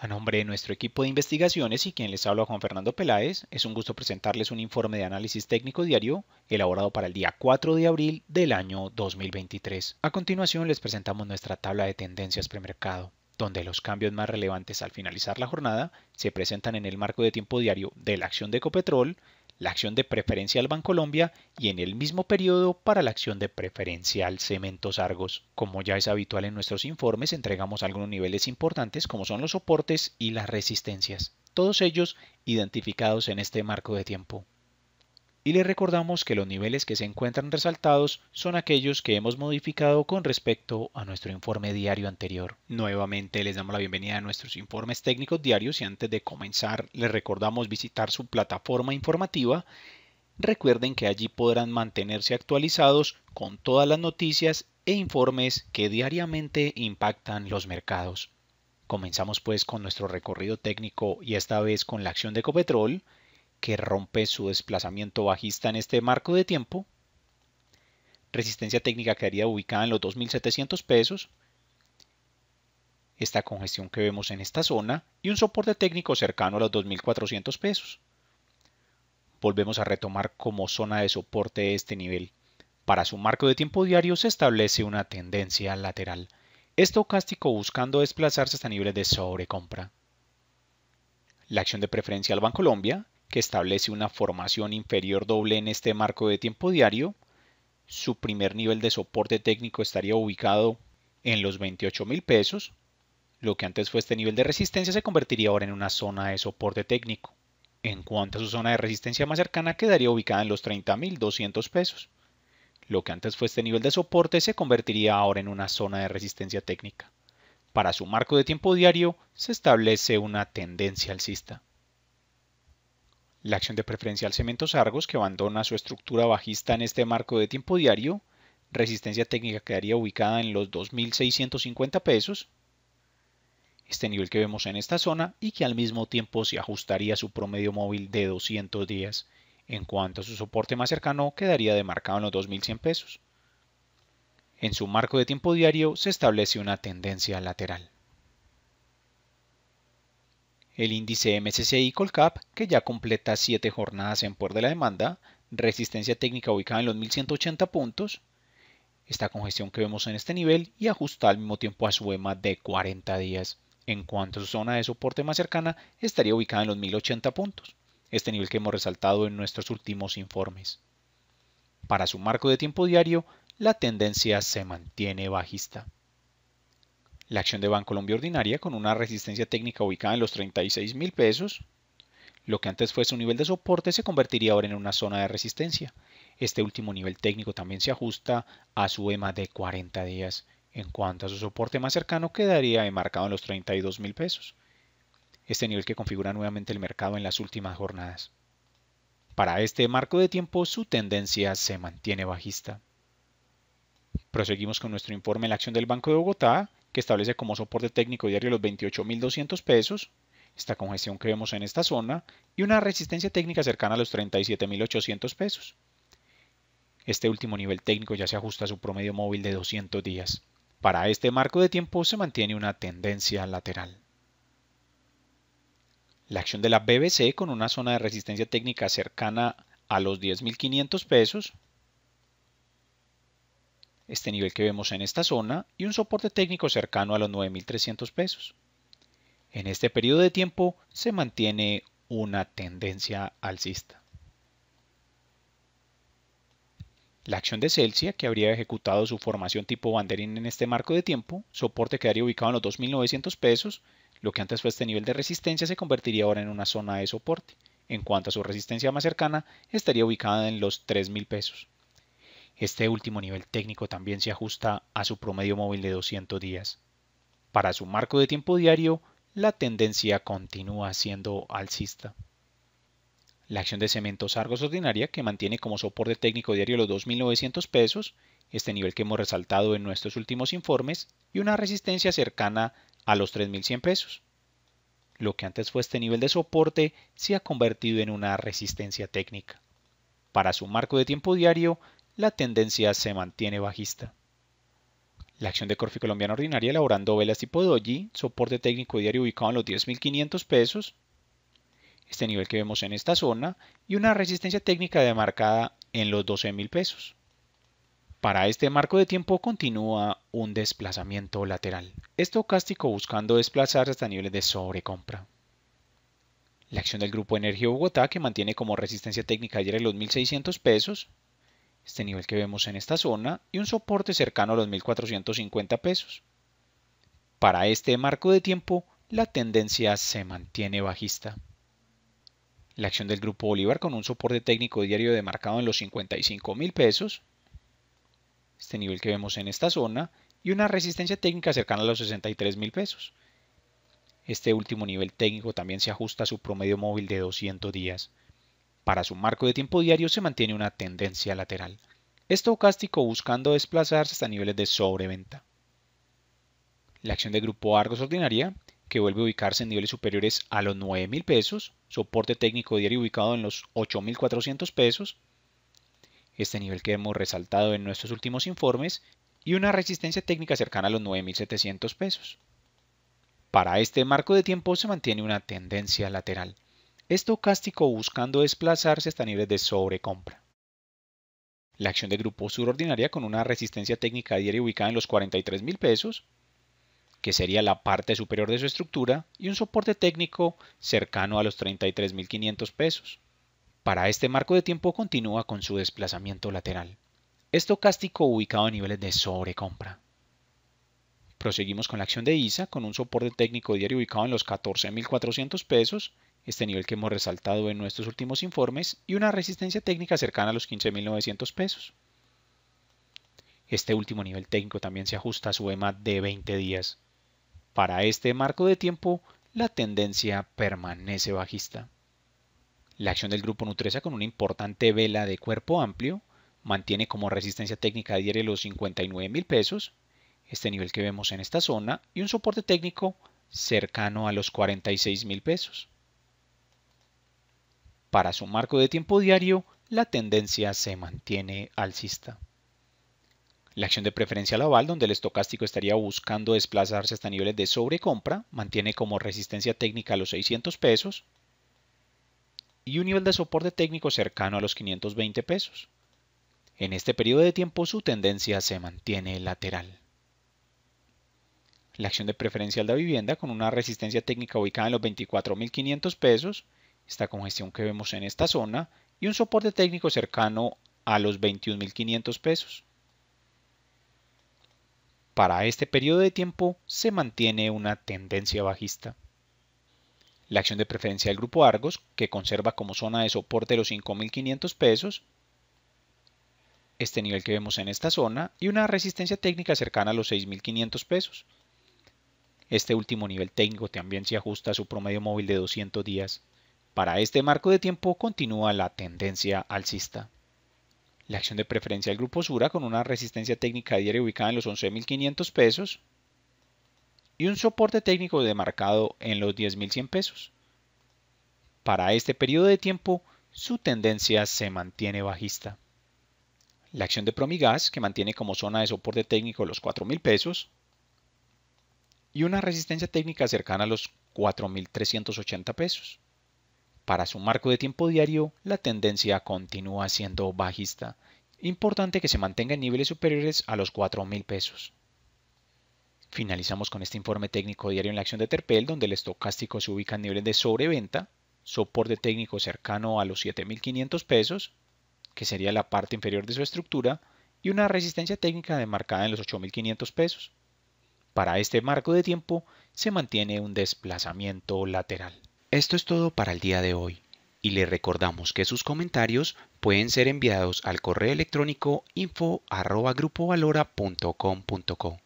A nombre de nuestro equipo de investigaciones y quien les habla Juan Fernando Peláez, es un gusto presentarles un informe de análisis técnico diario elaborado para el día 4 de abril del año 2023. A continuación les presentamos nuestra tabla de tendencias premercado, donde los cambios más relevantes al finalizar la jornada se presentan en el marco de tiempo diario de la acción de Ecopetrol, la acción de preferencial Bancolombia y en el mismo periodo para la acción de preferencial Cementos Argos. Como ya es habitual en nuestros informes, entregamos algunos niveles importantes como son los soportes y las resistencias, todos ellos identificados en este marco de tiempo y les recordamos que los niveles que se encuentran resaltados son aquellos que hemos modificado con respecto a nuestro informe diario anterior. Nuevamente les damos la bienvenida a nuestros informes técnicos diarios y antes de comenzar les recordamos visitar su plataforma informativa. Recuerden que allí podrán mantenerse actualizados con todas las noticias e informes que diariamente impactan los mercados. Comenzamos pues con nuestro recorrido técnico y esta vez con la acción de Ecopetrol, que rompe su desplazamiento bajista en este marco de tiempo. Resistencia técnica quedaría ubicada en los 2.700 pesos. Esta congestión que vemos en esta zona y un soporte técnico cercano a los 2.400 pesos. Volvemos a retomar como zona de soporte este nivel. Para su marco de tiempo diario se establece una tendencia lateral, estocástico buscando desplazarse hasta niveles de sobrecompra. La acción de preferencia al Banco Colombia que establece una formación inferior doble en este marco de tiempo diario. Su primer nivel de soporte técnico estaría ubicado en los 28 mil pesos. Lo que antes fue este nivel de resistencia se convertiría ahora en una zona de soporte técnico. En cuanto a su zona de resistencia más cercana quedaría ubicada en los 30.200 pesos. Lo que antes fue este nivel de soporte se convertiría ahora en una zona de resistencia técnica. Para su marco de tiempo diario se establece una tendencia alcista. La acción de preferencial Cementos Argos, que abandona su estructura bajista en este marco de tiempo diario, resistencia técnica quedaría ubicada en los 2.650 pesos, este nivel que vemos en esta zona y que al mismo tiempo se ajustaría su promedio móvil de 200 días. En cuanto a su soporte más cercano, quedaría demarcado en los 2.100 pesos. En su marco de tiempo diario se establece una tendencia lateral el índice MSCI Colcap, que ya completa 7 jornadas en por de la demanda, resistencia técnica ubicada en los 1180 puntos, esta congestión que vemos en este nivel y ajusta al mismo tiempo a su EMA de 40 días. En cuanto a su zona de soporte más cercana, estaría ubicada en los 1080 puntos, este nivel que hemos resaltado en nuestros últimos informes. Para su marco de tiempo diario, la tendencia se mantiene bajista. La acción de banco colombia ordinaria con una resistencia técnica ubicada en los 36 mil pesos, lo que antes fue su nivel de soporte se convertiría ahora en una zona de resistencia. Este último nivel técnico también se ajusta a su EMA de 40 días. En cuanto a su soporte más cercano, quedaría enmarcado en los 32 mil pesos. Este nivel que configura nuevamente el mercado en las últimas jornadas. Para este marco de tiempo, su tendencia se mantiene bajista. Proseguimos con nuestro informe en la acción del Banco de Bogotá, que establece como soporte técnico diario los 28.200 pesos, esta congestión creemos en esta zona, y una resistencia técnica cercana a los 37.800 pesos. Este último nivel técnico ya se ajusta a su promedio móvil de 200 días. Para este marco de tiempo se mantiene una tendencia lateral. La acción de la BBC con una zona de resistencia técnica cercana a los 10.500 pesos, este nivel que vemos en esta zona, y un soporte técnico cercano a los 9.300 pesos. En este periodo de tiempo se mantiene una tendencia alcista. La acción de Celsius que habría ejecutado su formación tipo banderín en este marco de tiempo, soporte quedaría ubicado en los 2.900 pesos, lo que antes fue este nivel de resistencia se convertiría ahora en una zona de soporte. En cuanto a su resistencia más cercana, estaría ubicada en los 3.000 pesos. Este último nivel técnico también se ajusta a su promedio móvil de 200 días. Para su marco de tiempo diario, la tendencia continúa siendo alcista. La acción de cementos Argos ordinaria, que mantiene como soporte técnico diario los 2.900 pesos, este nivel que hemos resaltado en nuestros últimos informes, y una resistencia cercana a los 3.100 pesos. Lo que antes fue este nivel de soporte se ha convertido en una resistencia técnica. Para su marco de tiempo diario, la tendencia se mantiene bajista. La acción de Corfi Colombiana Ordinaria elaborando velas tipo doji, soporte técnico diario ubicado en los 10.500 pesos, este nivel que vemos en esta zona, y una resistencia técnica demarcada en los 12.000 pesos. Para este marco de tiempo continúa un desplazamiento lateral, estocástico buscando desplazarse hasta niveles de sobrecompra. La acción del Grupo Energía Bogotá, que mantiene como resistencia técnica ayer en los 1.600 pesos, este nivel que vemos en esta zona, y un soporte cercano a los 1450 pesos. Para este marco de tiempo, la tendencia se mantiene bajista. La acción del Grupo Bolívar con un soporte técnico diario demarcado en los 55,000 mil pesos, este nivel que vemos en esta zona, y una resistencia técnica cercana a los 63,000 mil pesos. Este último nivel técnico también se ajusta a su promedio móvil de 200 días. Para su marco de tiempo diario se mantiene una tendencia lateral, estocástico buscando desplazarse hasta niveles de sobreventa. La acción de grupo Argos ordinaria, que vuelve a ubicarse en niveles superiores a los 9.000 pesos, soporte técnico diario ubicado en los 8.400 pesos, este nivel que hemos resaltado en nuestros últimos informes, y una resistencia técnica cercana a los 9.700 pesos. Para este marco de tiempo se mantiene una tendencia lateral, estocástico buscando desplazarse hasta niveles de sobrecompra. La acción de grupo surordinaria con una resistencia técnica diaria ubicada en los 43 mil pesos, que sería la parte superior de su estructura, y un soporte técnico cercano a los 33 mil pesos. Para este marco de tiempo continúa con su desplazamiento lateral. Estocástico ubicado a niveles de sobrecompra. Proseguimos con la acción de ISA con un soporte técnico diario ubicado en los 14.400 pesos este nivel que hemos resaltado en nuestros últimos informes, y una resistencia técnica cercana a los 15.900 pesos. Este último nivel técnico también se ajusta a su EMA de 20 días. Para este marco de tiempo, la tendencia permanece bajista. La acción del grupo Nutresa con una importante vela de cuerpo amplio mantiene como resistencia técnica diaria los 59,000 pesos, este nivel que vemos en esta zona, y un soporte técnico cercano a los 46,000 pesos. Para su marco de tiempo diario, la tendencia se mantiene alcista. La acción de preferencia laval, donde el estocástico estaría buscando desplazarse hasta niveles de sobrecompra, mantiene como resistencia técnica los 600 pesos y un nivel de soporte técnico cercano a los 520 pesos. En este periodo de tiempo su tendencia se mantiene lateral. La acción de preferencia de vivienda con una resistencia técnica ubicada en los 24.500 pesos esta congestión que vemos en esta zona y un soporte técnico cercano a los 21.500 pesos. Para este periodo de tiempo se mantiene una tendencia bajista. La acción de preferencia del grupo Argos, que conserva como zona de soporte los 5.500 pesos, este nivel que vemos en esta zona y una resistencia técnica cercana a los 6.500 pesos. Este último nivel técnico también se ajusta a su promedio móvil de 200 días para este marco de tiempo continúa la tendencia alcista. La acción de preferencia del grupo Sura con una resistencia técnica diaria ubicada en los 11.500 pesos y un soporte técnico demarcado en los 10.100 pesos. Para este periodo de tiempo, su tendencia se mantiene bajista. La acción de Promigas, que mantiene como zona de soporte técnico los 4.000 pesos y una resistencia técnica cercana a los 4.380 pesos. Para su marco de tiempo diario, la tendencia continúa siendo bajista. Importante que se mantenga en niveles superiores a los 4.000 pesos. Finalizamos con este informe técnico diario en la acción de Terpel, donde el estocástico se ubica en niveles de sobreventa, soporte técnico cercano a los 7.500 pesos, que sería la parte inferior de su estructura, y una resistencia técnica demarcada en los 8.500 pesos. Para este marco de tiempo se mantiene un desplazamiento lateral. Esto es todo para el día de hoy y le recordamos que sus comentarios pueden ser enviados al correo electrónico info@grupovalora.com.co.